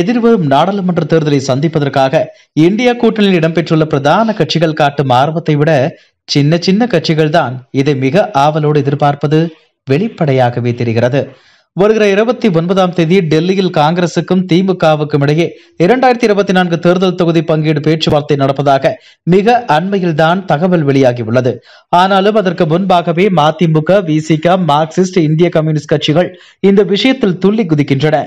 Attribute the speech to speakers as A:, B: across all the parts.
A: எதிர்வரும் நாடாளுமன்ற தேர்தலை சந்திப்பதற்காக இந்தியா கூட்டணியில் இடம்பெற்றுள்ள பிரதான கட்சிகள் காட்டும் ஆர்வத்தை விட சின்ன சின்ன கட்சிகள் தான் இதை மிக ஆவலோடு எதிர்பார்ப்பது வெளிப்படையாகவே தெரிகிறது வருகிற இருபத்தி ஒன்பதாம் தேதி டெல்லியில் காங்கிரசுக்கும் திமுகவுக்கும் இடையே இரண்டாயிரத்தி இருபத்தி நான்கு தேர்தல் தொகுதி பங்கீடு பேச்சுவார்த்தை நடப்பதாக மிக அண்மையில் தான் தகவல் வெளியாகியுள்ளது ஆனாலும் அதற்கு முன்பாகவே மதிமுக விசிக மார்க்சிஸ்ட் இந்திய கம்யூனிஸ்ட் கட்சிகள் இந்த விஷயத்தில் துள்ளி குதிக்கின்றன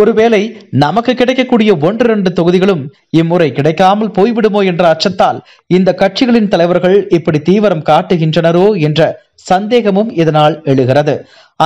A: ஒருவேளை நமக்கு கிடைக்கக்கூடிய ஒன்று ரெண்டு தொகுதிகளும் இம்முறை கிடைக்காமல் போய்விடுமோ என்ற அச்சத்தால் இந்த கட்சிகளின் தலைவர்கள் இப்படி தீவிரம் காட்டுகின்றனரோ என்ற சந்தேகமும் இதனால் எழுகிறது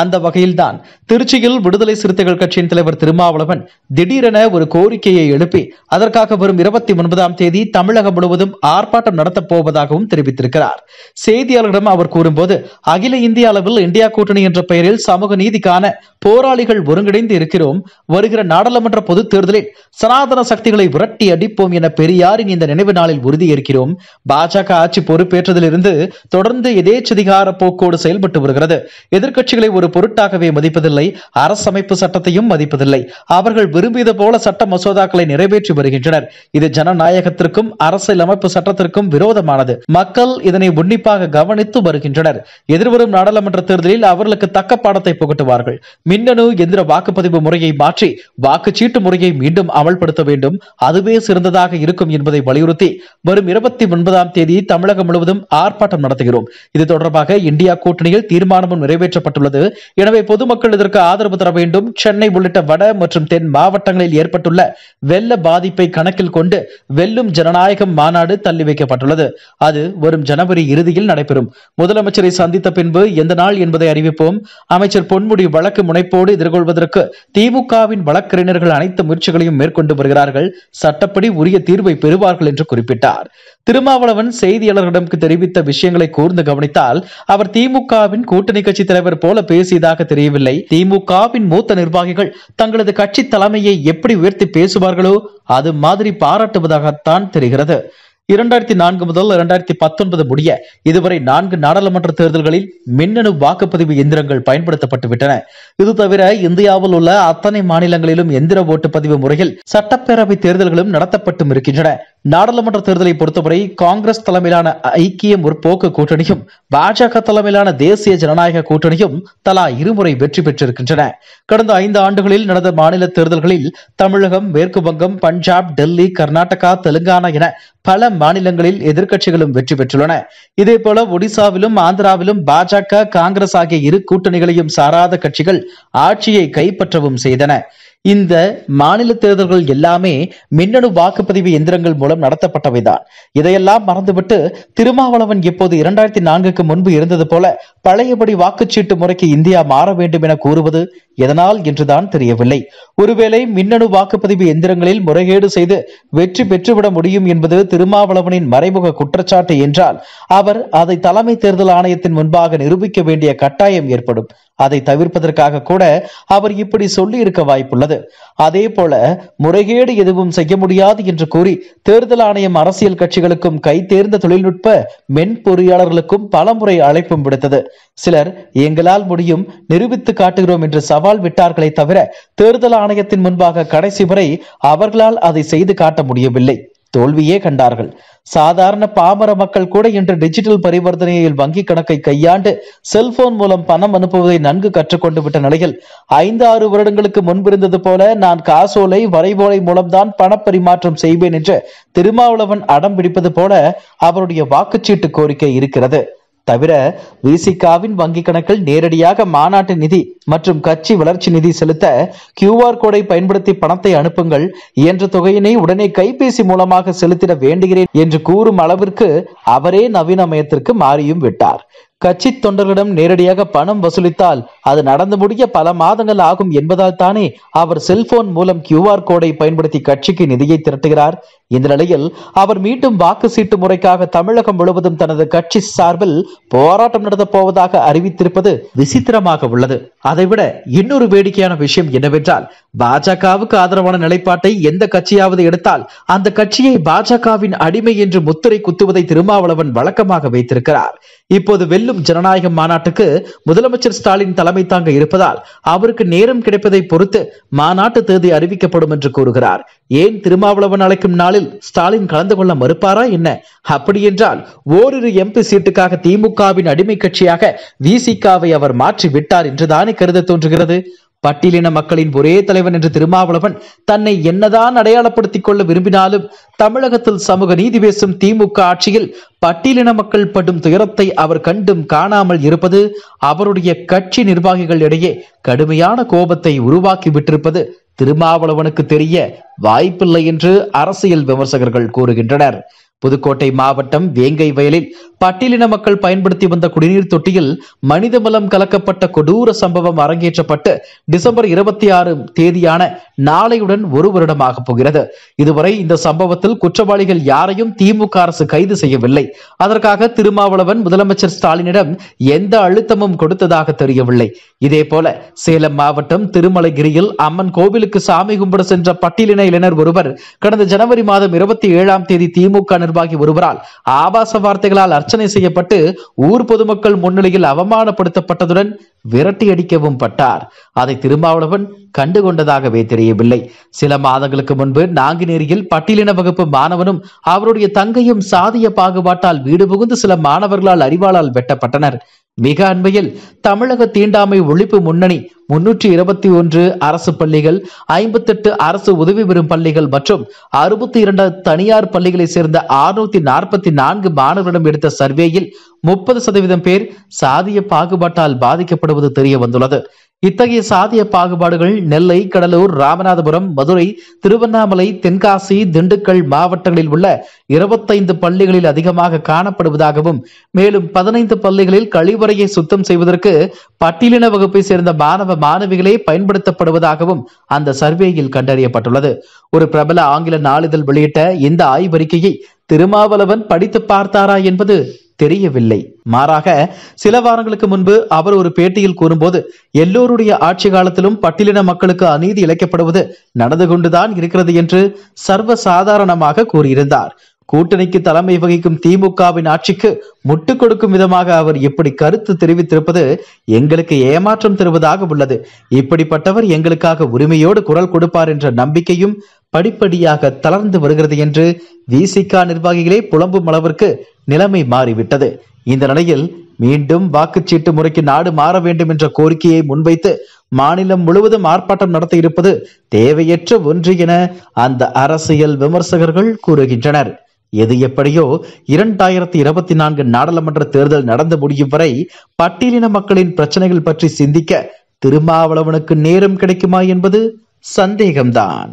A: அந்த வகையில்தான் திருச்சியில் விடுதலை சிறுத்தைகள் கட்சியின் தலைவர் திருமாவளவன் திடீரென ஒரு கோரிக்கையை எழுப்பி அதற்காக வரும் இருபத்தி ஒன்பதாம் தேதி தமிழகம் முழுவதும் ஆர்ப்பாட்டம் நடத்தப் போவதாகவும் தெரிவித்திருக்கிறார் செய்தியாளர்களிடம் அவர் கூறும்போது அகில இந்திய அளவில் இந்தியா கூட்டணி என்ற பெயரில் சமூக நீதிக்கான போராளிகள் ஒருங்கிணைந்து இருக்கிறோம் வருகிற நாடாளுமன்ற பொதுத் தேர்தலில் சனாதன சக்திகளை விரட்டி அடிப்போம் என பெரியாரின் இந்த நினைவு நாளில் உறுதியேற்கிறோம் பாஜக ஆட்சி பொறுப்பேற்றதிலிருந்து தொடர்ந்து எதேச்சதிகார போக்கோடு செயல்பட்டு வருகிறது எதிர்கட்சிகளை ஒரு பொருட்டாகவே மதிப்பதில்லை அரசமைப்பு சட்டத்தையும் மதிப்பதில்லை அவர்கள் விரும்பியத போல சட்ட மசோதாக்களை நிறைவேற்றி வருகின்றனர் இது ஜனநாயகத்திற்கும் அரசியலமைப்பு அமைப்பு சட்டத்திற்கும் விரோதமானது மக்கள் இதனை உன்னிப்பாக கவனித்து வருகின்றனர் எதிர்வரும் நாடாளுமன்ற தேர்தலில் அவர்களுக்கு தக்க பாடத்தை புகட்டுவார்கள் மின்னணு எந்திர வாக்குப்பதிவு முறையை மாற்றி வாக்குச்சீட்டு முறையை மீண்டும் அமல்படுத்த வேண்டும் அதுவே சிறந்ததாக இருக்கும் என்பதை வலியுறுத்தி வரும் இருபத்தி ஒன்பதாம் தேதி தமிழகம் முழுவதும் ஆர்ப்பாட்டம் நடத்துகிறோம் இது தொடர்பாக இந்தியா கூட்டணியில் தீர்மானமும் நிறைவேற்றப்பட்டுள்ளது எனவே பொதுமக்கள் இதற்கு ஆதரவு தர வேண்டும் சென்னை உள்ளிட்ட வட மற்றும் தென் மாவட்டங்களில் ஏற்பட்டுள்ள வெள்ள பாதிப்பை கணக்கில் கொண்டு வெல்லும் ஜனநாயகம் மாநாடு தள்ளி வைக்கப்பட்டுள்ளது அது வரும் ஜனவரி இறுதியில் நடைபெறும் முதலமைச்சரை சந்தித்த பின்பு எந்த நாள் என்பதை அறிவிப்போம் அமைச்சர் பொன்முடி வழக்கு முனைப்போடு எதிர்கொள்வதற்கு திமுகவின் வழக்கறிஞர்கள் அனைத்து முயற்சிகளையும் மேற்கொண்டு வருகிறார்கள் சட்டப்படி உரிய தீர்வை பெறுவார்கள் என்று குறிப்பிட்டார் திருமாவளவன் செய்தியாளர்களிடம் தெரிவித்த விஷயங்களை கூர்ந்து கவனித்தால் அவர் திமுகவின் கூட்டணி கட்சி தலைவர் போல பேசியதாக தெரியவில்லை திமுகவின் மூத்த நிர்வாகிகள் தங்களது கட்சி தலைமையை எப்படி உயர்த்தி பேசுவார்களோ அது மாதிரி பாராட்டுவதாகத்தான் தெரிகிறது இரண்டாயிரத்தி நான்கு முதல் இரண்டாயிரத்தி பத்தொன்பது முடிய இதுவரை நான்கு நாடாளுமன்ற தேர்தல்களில் மின்னணு வாக்குப்பதிவு எந்திரங்கள் பயன்படுத்தப்பட்டுவிட்டன இது தவிர இந்தியாவில் உள்ள அத்தனை மாநிலங்களிலும் எந்திர ஓட்டுப்பதிவு முறையில் சட்டப்பேரவை தேர்தல்களும் நடத்தப்பட்டும் இருக்கின்றன நாடாளுமன்ற தேர்தலை பொறுத்தவரை காங்கிரஸ் தலைமையிலான ஐக்கிய முற்போக்கு கூட்டணியும் பாஜக தலைமையிலான தேசிய ஜனநாயக கூட்டணியும் தலா இருமுறை வெற்றி பெற்றிருக்கின்றன கடந்த ஐந்து ஆண்டுகளில் நடந்த மாநில தேர்தல்களில் தமிழகம் மேற்கு வங்கம் பஞ்சாப் டெல்லி கர்நாடகா தெலுங்கானா என பல மாநிலங்களில் எதிர்க்கட்சிகளும் வெற்றி பெற்றுள்ளன இதேபோல ஒடிசாவிலும் ஆந்திராவிலும் பாஜக காங்கிரஸ் ஆகிய இரு கூட்டணிகளையும் சாராத கட்சிகள் ஆட்சியை கைப்பற்றவும் செய்தன இந்த மாநில தேர்தல்கள் எல்லாமே மின்னணு வாக்குப்பதிவு எந்திரங்கள் மூலம் நடத்தப்பட்டவைதான் இதையெல்லாம் மறந்துவிட்டு திருமாவளவன் இப்போது இரண்டாயிரத்தி நான்குக்கு முன்பு இருந்தது போல பழையபடி வாக்குச்சீட்டு முறைக்கு இந்தியா மாற வேண்டும் என கூறுவது எதனால் என்றுதான் தெரியவில்லை ஒருவேளை மின்னணு வாக்குப்பதிவு எந்திரங்களில் முறைகேடு செய்து வெற்றி பெற்றுவிட முடியும் என்பது திருமாவளவனின் மறைமுக குற்றச்சாட்டு என்றால் அவர் அதை தலைமை தேர்தல் ஆணையத்தின் முன்பாக நிரூபிக்க வேண்டிய கட்டாயம் ஏற்படும் அதை தவிர்ப்பதற்காக கூட அவர் இப்படி சொல்லி இருக்க வாய்ப்புள்ளது அதே போல முறைகேடு எதுவும் செய்ய முடியாது என்று கூறி தேர்தல் ஆணையம் அரசியல் கட்சிகளுக்கும் கைதேர்ந்த தொழில்நுட்ப மென்பொறியாளர்களுக்கும் பலமுறை அழைப்பும் விடுத்தது சிலர் எங்களால் முடியும் நிரூபித்து காட்டுகிறோம் என்று சவால் விட்டார்களை தவிர தேர்தல் ஆணையத்தின் முன்பாக கடைசி வரை அவர்களால் அதை செய்து காட்ட முடியவில்லை தோல்வியே கண்டார்கள் சாதாரண பாமர மக்கள் கூட இன்று டிஜிட்டல் பரிவர்த்தனையில் வங்கி கணக்கை கையாண்டு செல்போன் மூலம் பணம் அனுப்புவதை நன்கு கற்றுக்கொண்டு விட்ட நிலையில் ஐந்து ஆறு வருடங்களுக்கு முன்பிருந்தது போல நான் காசோலை வரைவோலை மூலம்தான் பண பரிமாற்றம் செய்வேன் என்று திருமாவளவன் அடம் பிடிப்பது போல அவருடைய வாக்குச்சீட்டு கோரிக்கை இருக்கிறது தவிர விசிகாவின் வங்கி கணக்கில் நேரடியாக மாநாட்டு நிதி மற்றும் கட்சி வளர்ச்சி நிதி செலுத்த கியூஆர் கோடை பயன்படுத்தி பணத்தை அனுப்புங்கள் என்ற தொகையினை உடனே கைபேசி மூலமாக செலுத்திட வேண்டுகிறேன் என்று கூறும் அளவிற்கு அவரே நவீனமயத்திற்கு மாறியும் விட்டார் கட்சி தொண்டர்களிடம் நேரடியாக பணம் வசூலித்தால் அது நடந்து முடிய பல மாதங்கள் ஆகும் என்பதால் தானே அவர் செல்போன் மூலம் கியூஆர் கோடை பயன்படுத்தி கட்சிக்கு நிதியை திரட்டுகிறார் இந்த நிலையில் அவர் மீண்டும் வாக்கு சீட்டு முறைக்காக தமிழகம் முழுவதும் தனது கட்சி சார்பில் போராட்டம் நடத்தப் போவதாக அறிவித்திருப்பது விசித்திரமாக உள்ளது அதைவிட இன்னொரு வேடிக்கையான விஷயம் என்னவென்றால் பாஜகவுக்கு ஆதரவான நிலைப்பாட்டை எந்த கட்சியாவது எடுத்தால் அந்த கட்சியை பாஜகவின் அடிமை என்று முத்திரை குத்துவதை திருமாவளவன் வழக்கமாக வைத்திருக்கிறார் இப்போது வெல்லும் ஜனநாயக மாநாட்டுக்கு முதலமைச்சர் ஸ்டாலின் தலைமை தாங்க இருப்பதால் அவருக்கு நேரம் கிடைப்பதை பொறுத்து மாநாட்டு தேதி அறிவிக்கப்படும் என்று கூறுகிறார் ஏன் திருமாவளவன் அழைக்கும் நாளில் ஸ்டாலின் கலந்து கொள்ள மறுப்பாரா என்ன அப்படியென்றால் ஓரிரு எம்பி சீட்டுக்காக திமுகவின் அடிமை கட்சியாக விசிகாவை அவர் மாற்றி விட்டார் என்றுதானே கருத தோன்றுகிறது பட்டியலின மக்களின் ஒரே தலைவன் என்ற திருமாவளவன் தன்னை என்னதான் அடையாளப்படுத்திக் கொள்ள விரும்பினாலும் தமிழகத்தில் சமூக நீதி பேசும் திமுக ஆட்சியில் பட்டியலின மக்கள் படும் துயரத்தை அவர் கண்டும் காணாமல் இருப்பது அவருடைய கட்சி நிர்வாகிகள் இடையே கடுமையான கோபத்தை உருவாக்கி விட்டிருப்பது திருமாவளவனுக்கு தெரிய வாய்ப்பில்லை என்று அரசியல் விமர்சகர்கள் கூறுகின்றனர் புதுக்கோட்டை மாவட்டம் வேங்கை வயலில் பட்டியலின மக்கள் பயன்படுத்தி வந்த குடிநீர் தொட்டியில் மனித மலம் கலக்கப்பட்ட கொடூர சம்பவம் அரங்கேற்றப்பட்டு டிசம்பர் இருபத்தி ஆறு தேதியான நாளையுடன் ஒரு வருடமாக போகிறது இதுவரை இந்த சம்பவத்தில் குற்றவாளிகள் யாரையும் திமுக அரசு கைது செய்யவில்லை அதற்காக திருமாவளவன் முதலமைச்சர் ஸ்டாலினிடம் எந்த அழுத்தமும் கொடுத்ததாக தெரியவில்லை இதேபோல சேலம் மாவட்டம் திருமலைகிரியில் அம்மன் கோவிலுக்கு சாமி கும்பிட சென்ற பட்டியலின இளைஞர் ஒருவர் கடந்த ஜனவரி மாதம் இருபத்தி ஏழாம் தேதி திமுக நிர்வாகி ஒருவரால் ஆபாச வார்த்தைகளால் அர்ச்சனை செய்யப்பட்டு ஊர் பொதுமக்கள் முன்னிலையில் அவமானப்படுத்தப்பட்டதுடன் விரட்டி அடிக்கவும் பட்டார் அதை திருமாவளவன் கண்டுகொண்டதாகவே தெரியவில்லை சில மாதங்களுக்கு முன்பு நாங்குநேரியில் பட்டியலின வகுப்பு மாணவனும் அவருடைய தங்கையும் சாதிய பாகுபாட்டால் வீடு புகுந்து சில மாணவர்களால் அறிவாளால் வெட்டப்பட்டனர் மிக அண்மையில் தமிழக தீண்டாமை ஒழிப்பு முன்னணி முன்னூற்றி இருபத்தி ஒன்று அரசு பள்ளிகள் ஐம்பத்தி எட்டு அரசு உதவி பெறும் பள்ளிகள் மற்றும் அறுபத்தி இரண்டு தனியார் பள்ளிகளை சேர்ந்த அறுநூத்தி நாற்பத்தி நான்கு மாணவரிடம் எடுத்த சர்வேயில் முப்பது சதவீதம் பேர் சாதிய பாகுபாட்டால் பாதிக்கப்படும் வருவது தெரிய வந்துள்ளது இத்தகைய சாதிய பாகுபாடுகள் நெல்லை கடலூர் ராமநாதபுரம் மதுரை திருவண்ணாமலை தென்காசி திண்டுக்கல் மாவட்டங்களில் உள்ள இருபத்தைந்து பள்ளிகளில் அதிகமாக காணப்படுவதாகவும் மேலும் பதினைந்து பள்ளிகளில் கழிவறையை சுத்தம் செய்வதற்கு பட்டியலின வகுப்பை சேர்ந்த மாணவ மாணவிகளே பயன்படுத்தப்படுவதாகவும் அந்த சர்வேயில் கண்டறியப்பட்டுள்ளது ஒரு பிரபல ஆங்கில நாளிதழ் வெளியிட்ட இந்த ஆய்வறிக்கையை திருமாவளவன் படித்து பார்த்தாரா என்பது தெரியவில்லை மாறாக சில வாரங்களுக்கு முன்பு அவர் ஒரு பேட்டியில் கூறும்போது எல்லோருடைய ஆட்சி காலத்திலும் பட்டியலின மக்களுக்கு அநீதி இழைக்கப்படுவது நடந்து கொண்டுதான் இருக்கிறது என்று சர்வசாதாரணமாக கூறியிருந்தார் கூட்டணிக்கு தலைமை வகிக்கும் திமுகவின் ஆட்சிக்கு முட்டுக் கொடுக்கும் விதமாக அவர் இப்படி கருத்து தெரிவித்திருப்பது எங்களுக்கு ஏமாற்றம் தருவதாக உள்ளது இப்படிப்பட்டவர் எங்களுக்காக உரிமையோடு குரல் கொடுப்பார் என்ற நம்பிக்கையும் படிப்படியாக தளர்ந்து வருகிறது என்று விசிகா நிர்வாகிகளே புலம்பும் அளவிற்கு நிலைமை மாறிவிட்டது இந்த நிலையில் மீண்டும் வாக்குச்சீட்டு முறைக்கு நாடு மாற வேண்டும் என்ற கோரிக்கையை முன்வைத்து மாநிலம் முழுவதும் ஆர்ப்பாட்டம் நடத்த இருப்பது தேவையற்ற ஒன்று என அந்த அரசியல் விமர்சகர்கள் கூறுகின்றனர் எது எப்படியோ இரண்டாயிரத்தி இருபத்தி நான்கு நாடாளுமன்ற தேர்தல் நடந்து முடியும் வரை பட்டியலின மக்களின் பிரச்சனைகள் பற்றி சிந்திக்க திருமாவளவனுக்கு நேரம் கிடைக்குமா என்பது சந்தேகம்தான்